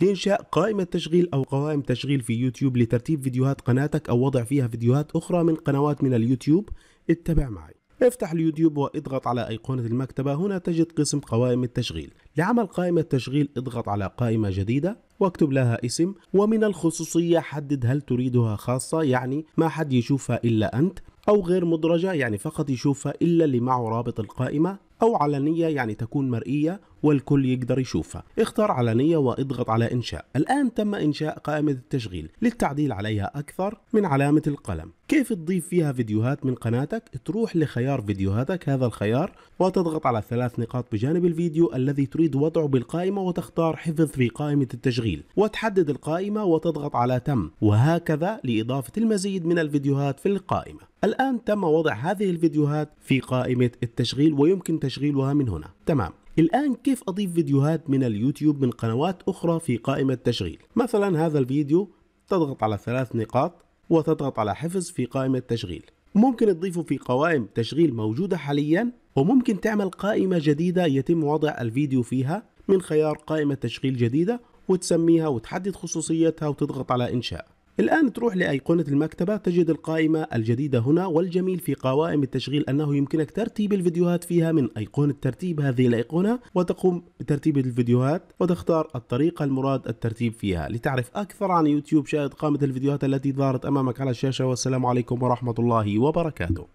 لإنشاء قائمة تشغيل أو قوائم تشغيل في يوتيوب لترتيب فيديوهات قناتك أو وضع فيها فيديوهات أخرى من قنوات من اليوتيوب اتبع معي افتح اليوتيوب واضغط على أيقونة المكتبة هنا تجد قسم قوائم التشغيل لعمل قائمة تشغيل اضغط على قائمة جديدة واكتب لها اسم ومن الخصوصية حدد هل تريدها خاصة يعني ما حد يشوفها إلا أنت أو غير مدرجة يعني فقط يشوفها إلا اللي معه رابط القائمة أو علنية يعني تكون مرئية والكل يقدر يشوفها اختار علنية واضغط على إنشاء الآن تم إنشاء قائمة التشغيل للتعديل عليها أكثر من علامة القلم كيف تضيف فيها فيديوهات من قناتك تروح لخيار فيديوهاتك هذا الخيار وتضغط على ثلاث نقاط بجانب الفيديو الذي تريد وضعه بالقائمة وتختار حفظ في قائمة التشغيل وتحدد القائمة وتضغط على تم وهكذا لإضافة المزيد من الفيديوهات في القائمة الآن تم وضع هذه الفيديوهات في قائمة التشغيل ويمكن تشغيلها من هنا تمام الآن كيف أضيف فيديوهات من اليوتيوب من قنوات أخرى في قائمة تشغيل مثلا هذا الفيديو تضغط على ثلاث نقاط وتضغط على حفظ في قائمة تشغيل ممكن تضيفه في قوائم تشغيل موجودة حاليا وممكن تعمل قائمة جديدة يتم وضع الفيديو فيها من خيار قائمة تشغيل جديدة وتسميها وتحدد خصوصيتها وتضغط على إنشاء الآن تروح لأيقونة المكتبة تجد القائمة الجديدة هنا والجميل في قوائم التشغيل أنه يمكنك ترتيب الفيديوهات فيها من أيقونة ترتيب هذه الأيقونة وتقوم بترتيب الفيديوهات وتختار الطريقة المراد الترتيب فيها لتعرف أكثر عن يوتيوب شاهد قائمة الفيديوهات التي ظهرت أمامك على الشاشة والسلام عليكم ورحمة الله وبركاته